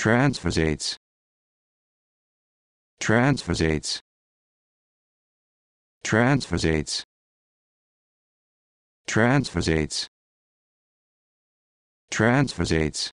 transfers transfers transfers transfers transfers